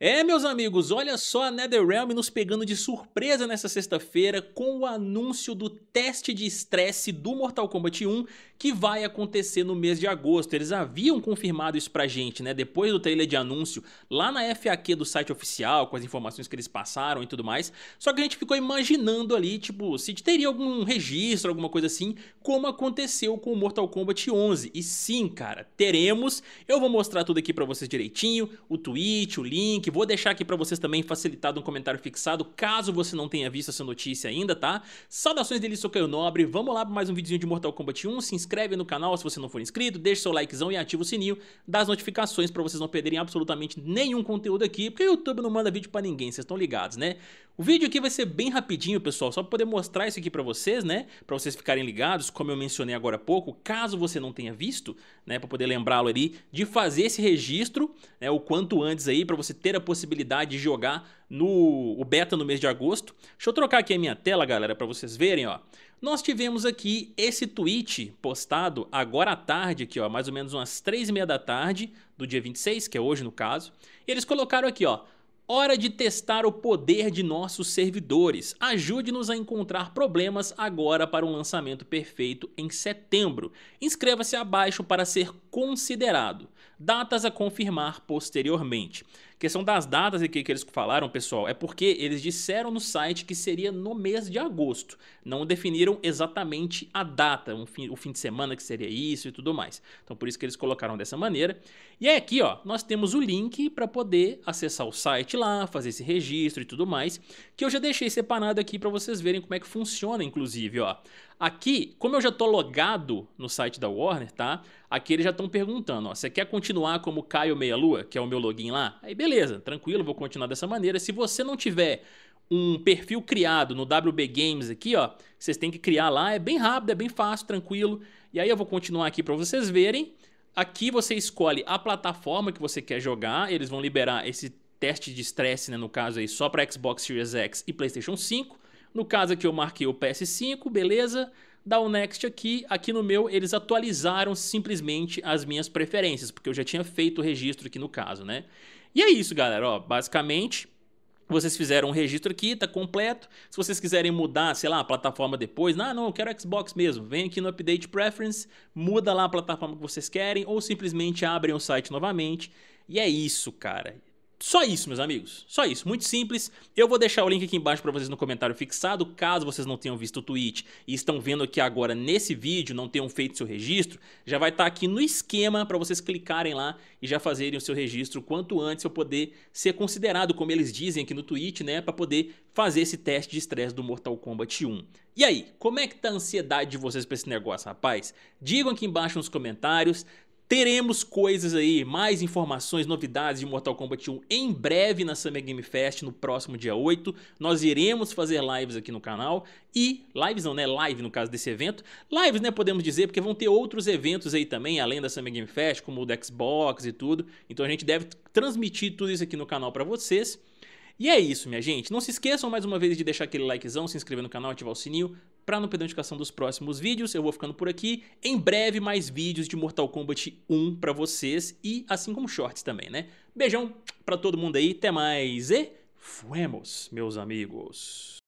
É, meus amigos, olha só a NetherRealm nos pegando de surpresa nessa sexta-feira com o anúncio do teste de estresse do Mortal Kombat 1 que vai acontecer no mês de agosto. Eles haviam confirmado isso pra gente, né, depois do trailer de anúncio, lá na FAQ do site oficial, com as informações que eles passaram e tudo mais. Só que a gente ficou imaginando ali, tipo, se teria algum registro, alguma coisa assim, como aconteceu com o Mortal Kombat 11. E sim, cara, teremos. Eu vou mostrar tudo aqui pra vocês direitinho, o tweet, o link, link, vou deixar aqui para vocês também facilitado um comentário fixado, caso você não tenha visto essa notícia ainda, tá? Saudações dele, sou Caio Nobre, vamos lá para mais um videozinho de Mortal Kombat 1, se inscreve no canal se você não for inscrito, deixa seu likezão e ativa o sininho das notificações para vocês não perderem absolutamente nenhum conteúdo aqui, porque o YouTube não manda vídeo para ninguém, vocês estão ligados, né? O vídeo aqui vai ser bem rapidinho, pessoal, só para poder mostrar isso aqui para vocês, né? Para vocês ficarem ligados, como eu mencionei agora há pouco, caso você não tenha visto, né, para poder lembrá-lo ali de fazer esse registro, né, o quanto antes aí para você ter a possibilidade de jogar no o beta no mês de agosto. Deixa eu trocar aqui a minha tela, galera, para vocês verem, ó. Nós tivemos aqui esse tweet postado agora à tarde aqui, ó, mais ou menos umas três e meia da tarde do dia 26, que é hoje no caso. eles colocaram aqui, ó, Hora de testar o poder de nossos servidores. Ajude-nos a encontrar problemas agora para um lançamento perfeito em setembro. Inscreva-se abaixo para ser considerado. Datas a confirmar posteriormente. Questão das datas aqui que eles falaram, pessoal, é porque eles disseram no site que seria no mês de agosto. Não definiram exatamente a data, um fim, o fim de semana que seria isso e tudo mais. Então por isso que eles colocaram dessa maneira. E aí é aqui, ó, nós temos o link para poder acessar o site lá, fazer esse registro e tudo mais, que eu já deixei separado aqui para vocês verem como é que funciona, inclusive, ó. Aqui, como eu já tô logado no site da Warner, tá? Aqui eles já estão perguntando, ó, você quer continuar como Caio Meia Lua, que é o meu login lá? Aí beleza beleza, tranquilo, vou continuar dessa maneira. Se você não tiver um perfil criado no WB Games aqui, ó, vocês têm que criar lá, é bem rápido, é bem fácil, tranquilo. E aí eu vou continuar aqui para vocês verem. Aqui você escolhe a plataforma que você quer jogar, eles vão liberar esse teste de estresse, né, no caso aí, só para Xbox Series X e PlayStation 5. No caso aqui eu marquei o PS5, beleza? Dá o next aqui, aqui no meu eles atualizaram simplesmente as minhas preferências, porque eu já tinha feito o registro aqui no caso, né? E é isso, galera. Ó, basicamente, vocês fizeram um registro aqui, tá completo. Se vocês quiserem mudar, sei lá, a plataforma depois, ah, não, eu quero Xbox mesmo. Vem aqui no Update Preference, muda lá a plataforma que vocês querem ou simplesmente abrem o site novamente. E é isso, cara. Só isso, meus amigos. Só isso. Muito simples. Eu vou deixar o link aqui embaixo para vocês no comentário fixado. Caso vocês não tenham visto o tweet e estão vendo aqui agora nesse vídeo, não tenham feito seu registro, já vai estar tá aqui no esquema para vocês clicarem lá e já fazerem o seu registro quanto antes eu poder ser considerado, como eles dizem aqui no tweet, né? Para poder fazer esse teste de estresse do Mortal Kombat 1. E aí, como é que tá a ansiedade de vocês para esse negócio, rapaz? Digam aqui embaixo nos comentários. Teremos coisas aí, mais informações, novidades de Mortal Kombat 1 em breve na Summer Game Fest, no próximo dia 8. Nós iremos fazer lives aqui no canal e... Lives não, né? Live no caso desse evento. Lives, né? Podemos dizer, porque vão ter outros eventos aí também, além da Summer Game Fest, como o do Xbox e tudo. Então a gente deve transmitir tudo isso aqui no canal para vocês. E é isso, minha gente. Não se esqueçam mais uma vez de deixar aquele likezão, se inscrever no canal, ativar o sininho. Para não perder a notificação dos próximos vídeos, eu vou ficando por aqui. Em breve, mais vídeos de Mortal Kombat 1 para vocês e assim como shorts também, né? Beijão para todo mundo aí, até mais e fuemos, meus amigos.